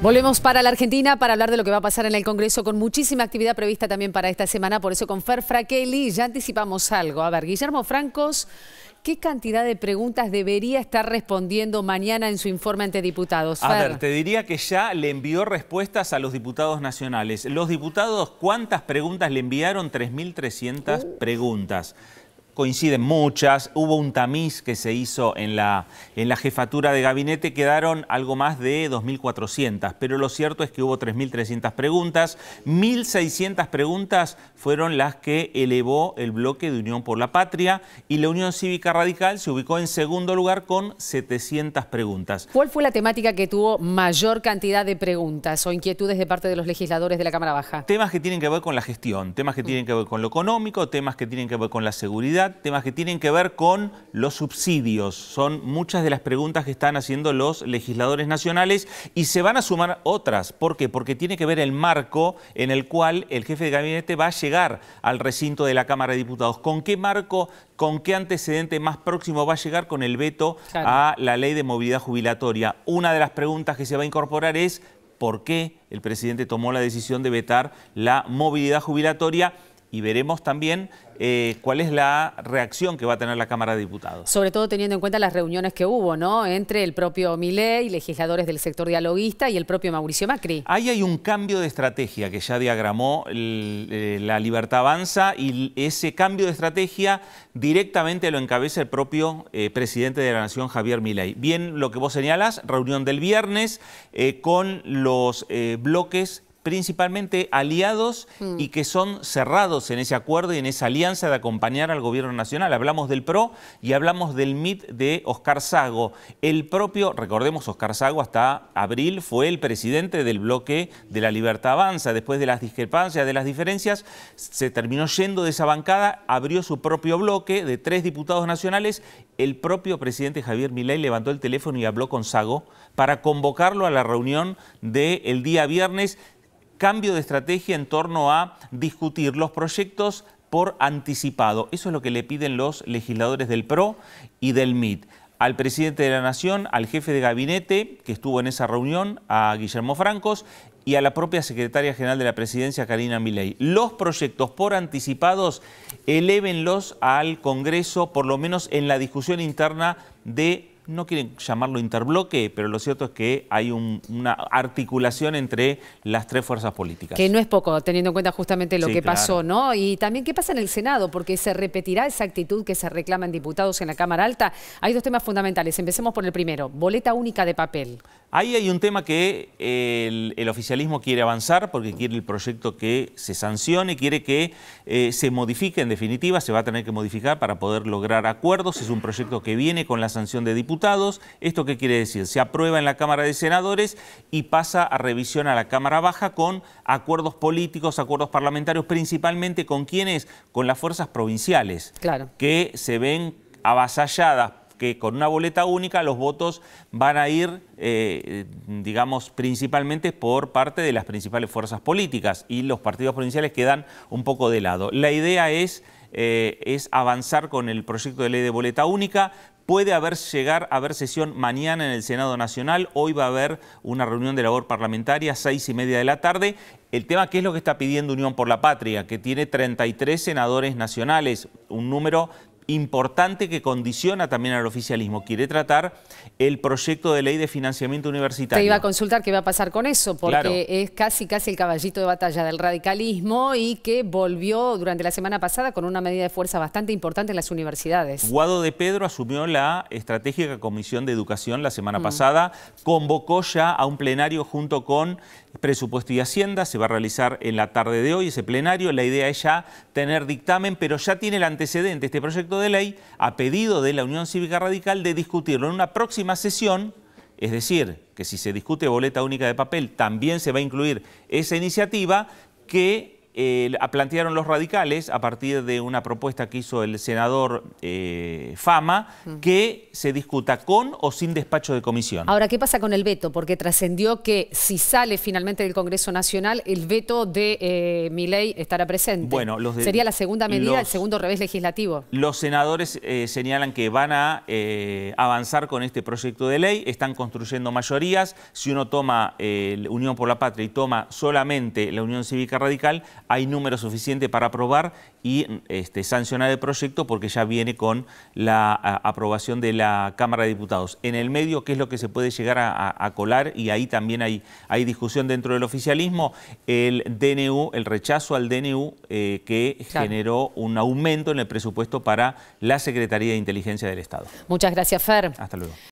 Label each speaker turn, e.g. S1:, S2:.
S1: Volvemos para la Argentina para hablar de lo que va a pasar en el Congreso con muchísima actividad prevista también para esta semana. Por eso con Fer Fraquelli ya anticipamos algo. A ver, Guillermo Francos, ¿qué cantidad de preguntas debería estar respondiendo mañana en su informe ante diputados? A ver,
S2: te diría que ya le envió respuestas a los diputados nacionales. Los diputados, ¿cuántas preguntas le enviaron? 3.300 preguntas coinciden muchas. Hubo un tamiz que se hizo en la, en la jefatura de gabinete, quedaron algo más de 2.400, pero lo cierto es que hubo 3.300 preguntas, 1.600 preguntas fueron las que elevó el bloque de Unión por la Patria y la Unión Cívica Radical se ubicó en segundo lugar con 700 preguntas.
S1: ¿Cuál fue la temática que tuvo mayor cantidad de preguntas o inquietudes de parte de los legisladores de la Cámara Baja?
S2: Temas que tienen que ver con la gestión, temas que tienen que ver con lo económico, temas que tienen que ver con la seguridad, temas que tienen que ver con los subsidios. Son muchas de las preguntas que están haciendo los legisladores nacionales y se van a sumar otras. ¿Por qué? Porque tiene que ver el marco en el cual el jefe de gabinete va a llegar al recinto de la Cámara de Diputados. ¿Con qué marco, con qué antecedente más próximo va a llegar con el veto a la ley de movilidad jubilatoria? Una de las preguntas que se va a incorporar es por qué el presidente tomó la decisión de vetar la movilidad jubilatoria y veremos también eh, cuál es la reacción que va a tener la Cámara de Diputados. Sobre
S1: todo teniendo en cuenta las reuniones que hubo, ¿no? Entre el propio Milei, legisladores del sector dialoguista y el propio Mauricio Macri.
S2: Ahí hay un cambio de estrategia que ya diagramó eh, la Libertad Avanza y ese cambio de estrategia directamente lo encabeza el propio eh, presidente de la Nación, Javier Milei. Bien lo que vos señalas, reunión del viernes con los bloques principalmente aliados y mm. que son cerrados en ese acuerdo y en esa alianza de acompañar al gobierno nacional. Hablamos del PRO y hablamos del MIT de Oscar Sago. El propio, recordemos, Oscar Sago hasta abril fue el presidente del bloque de la Libertad Avanza. Después de las discrepancias, de las diferencias, se terminó yendo de esa bancada, abrió su propio bloque de tres diputados nacionales. El propio presidente Javier Milei levantó el teléfono y habló con Sago para convocarlo a la reunión del día viernes cambio de estrategia en torno a discutir los proyectos por anticipado. Eso es lo que le piden los legisladores del PRO y del MIT. Al presidente de la Nación, al jefe de gabinete que estuvo en esa reunión, a Guillermo Francos, y a la propia secretaria general de la presidencia, Karina Milei. Los proyectos por anticipados, elévenlos al Congreso, por lo menos en la discusión interna de no quieren llamarlo interbloque, pero lo cierto es que hay una articulación entre las tres fuerzas políticas. Que
S1: no es poco, teniendo en cuenta justamente lo que pasó, ¿no? Y también qué pasa en el Senado, porque se repetirá esa actitud que se reclaman diputados en la Cámara Alta. Hay dos temas fundamentales. Empecemos por el primero, boleta única de papel.
S2: Ahí hay un tema que eh, el, oficialismo quiere avanzar porque quiere el proyecto que se sancione, quiere que eh, se modifique en definitiva, se va a tener que modificar para poder lograr acuerdos. Es un proyecto que viene con la sanción de diputados ¿Esto qué quiere decir? Se aprueba en la Cámara de Senadores y pasa a revisión a la Cámara Baja con acuerdos políticos, acuerdos parlamentarios, principalmente con quienes, con las fuerzas provinciales, claro. que se ven avasalladas que con una boleta única los votos van a ir, eh, digamos, principalmente por parte de las principales fuerzas políticas y los partidos provinciales quedan un poco de lado. La idea es eh, es avanzar con el proyecto de ley de boleta única. Puede haber, llegar a haber sesión mañana en el Senado Nacional. Hoy va a haber una reunión de labor parlamentaria, a seis y media de la tarde. El tema, ¿qué es lo que está pidiendo Unión por la Patria? Que tiene 33 senadores nacionales, un número importante que condiciona también al oficialismo. Quiere tratar el proyecto de ley de financiamiento universitario. Te iba a
S1: consultar qué va a pasar con eso, porque es casi casi el caballito de batalla del radicalismo y que volvió durante la semana pasada con una medida de fuerza bastante importante en las universidades.
S2: Guado de Pedro asumió la estratégica comisión de educación la semana mm. pasada, convocó ya a un plenario junto con presupuesto y hacienda, se va a realizar en la tarde de hoy ese plenario, la idea es ya tener dictamen, pero ya tiene el antecedente, este proyecto de ley a pedido de la Unión Cívica Radical de discutirlo en una próxima sesión, es decir, que si se discute boleta única de papel también se va a incluir esa iniciativa que plantearon los radicales a partir de una propuesta que hizo el senador eh, Fama que se discuta con o sin despacho de comisión.
S1: Ahora, ¿qué pasa con el veto? Porque trascendió que si sale finalmente del Congreso Nacional, el veto de eh, mi ley estará presente.
S2: Sería la segunda medida, el
S1: segundo revés legislativo.
S2: Los senadores eh, señalan que van a avanzar con este proyecto de ley, están construyendo mayorías. Si uno toma Unión por la Patria y toma solamente la Unión Cívica Radical, hay número suficiente para aprobar y este, sancionar el proyecto porque ya viene con la aprobación de la Cámara de Diputados. En el medio, ¿qué es lo que se puede llegar a, colar? Y ahí también hay, discusión dentro del oficialismo. El DNU, el rechazo al DNU eh, que generó un aumento en el presupuesto para la Secretaría de Inteligencia del Estado.
S1: Muchas gracias, Fer. Hasta
S2: luego.